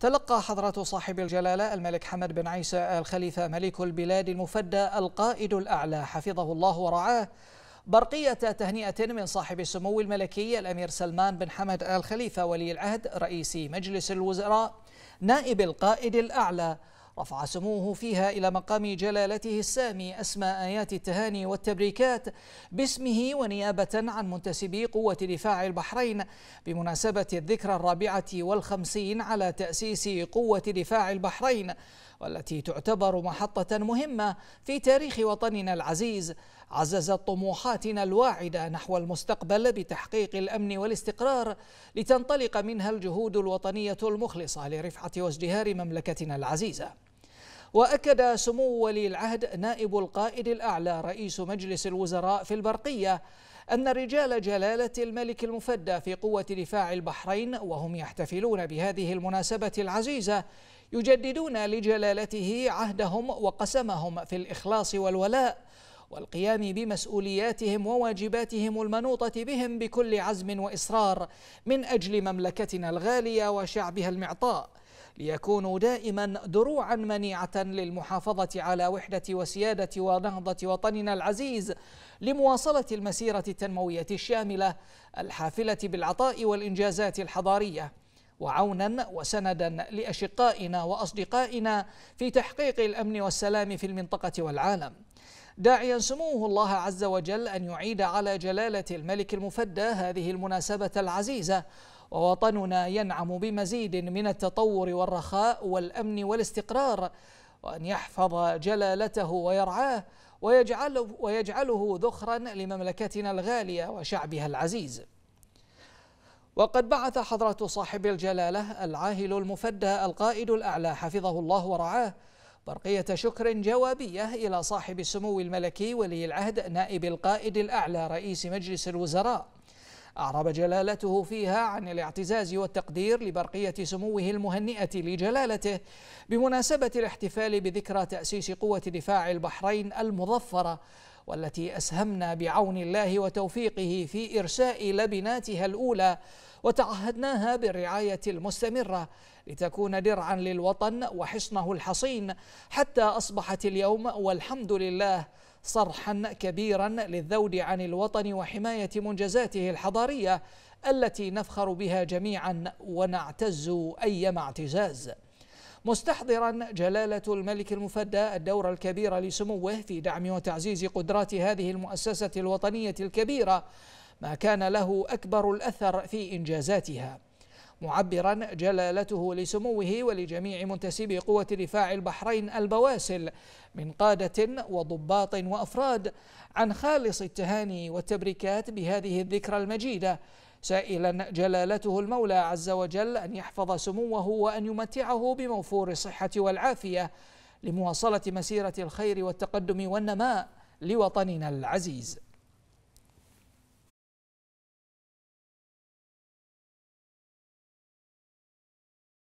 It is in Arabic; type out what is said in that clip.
تلقى حضرة صاحب الجلالة الملك حمد بن عيسى آل خليفة ملك البلاد المفدى القائد الأعلى حفظه الله ورعاه برقية تهنئة من صاحب السمو الملكي الأمير سلمان بن حمد آل خليفة ولي العهد رئيس مجلس الوزراء نائب القائد الأعلى رفع سموه فيها إلى مقام جلالته السامي أسمى آيات التهاني والتبريكات باسمه ونيابة عن منتسبي قوة دفاع البحرين بمناسبة الذكرى الرابعة والخمسين على تأسيس قوة دفاع البحرين والتي تعتبر محطة مهمة في تاريخ وطننا العزيز عززت طموحاتنا الواعدة نحو المستقبل بتحقيق الأمن والاستقرار لتنطلق منها الجهود الوطنية المخلصة لرفعة وازدهار مملكتنا العزيزة وأكد سمو ولي العهد نائب القائد الأعلى رئيس مجلس الوزراء في البرقية أن رجال جلالة الملك المفدى في قوة دفاع البحرين وهم يحتفلون بهذه المناسبة العزيزة يجددون لجلالته عهدهم وقسمهم في الإخلاص والولاء والقيام بمسؤولياتهم وواجباتهم المنوطة بهم بكل عزم وإصرار من أجل مملكتنا الغالية وشعبها المعطاء ليكونوا دائما دروعا منيعة للمحافظة على وحدة وسيادة ونهضة وطننا العزيز لمواصلة المسيرة التنموية الشاملة الحافلة بالعطاء والإنجازات الحضارية وعونا وسندا لأشقائنا وأصدقائنا في تحقيق الأمن والسلام في المنطقة والعالم داعيا سموه الله عز وجل أن يعيد على جلالة الملك المفدى هذه المناسبة العزيزة ووطننا ينعم بمزيد من التطور والرخاء والأمن والاستقرار وأن يحفظ جلالته ويرعاه ويجعله, ويجعله ذخرا لمملكتنا الغالية وشعبها العزيز وقد بعث حضرة صاحب الجلالة العاهل المفدى القائد الأعلى حفظه الله ورعاه برقية شكر جوابية إلى صاحب السمو الملكي ولي العهد نائب القائد الأعلى رئيس مجلس الوزراء أعرب جلالته فيها عن الاعتزاز والتقدير لبرقية سموه المهنئة لجلالته بمناسبة الاحتفال بذكرى تأسيس قوة دفاع البحرين المظفرة والتي اسهمنا بعون الله وتوفيقه في ارساء لبناتها الاولى وتعهدناها بالرعايه المستمره لتكون درعا للوطن وحصنه الحصين حتى اصبحت اليوم والحمد لله صرحا كبيرا للذود عن الوطن وحمايه منجزاته الحضاريه التي نفخر بها جميعا ونعتز ايما اعتزاز مستحضرا جلالة الملك المفدى الدور الكبير لسموه في دعم وتعزيز قدرات هذه المؤسسة الوطنية الكبيرة ما كان له أكبر الأثر في إنجازاتها معبرا جلالته لسموه ولجميع منتسبي قوة دفاع البحرين البواسل من قادة وضباط وأفراد عن خالص التهاني والتبريكات بهذه الذكرى المجيدة سائلا جلالته المولى عز وجل أن يحفظ سموه وأن يمتعه بموفور الصحة والعافية لمواصلة مسيرة الخير والتقدم والنماء لوطننا العزيز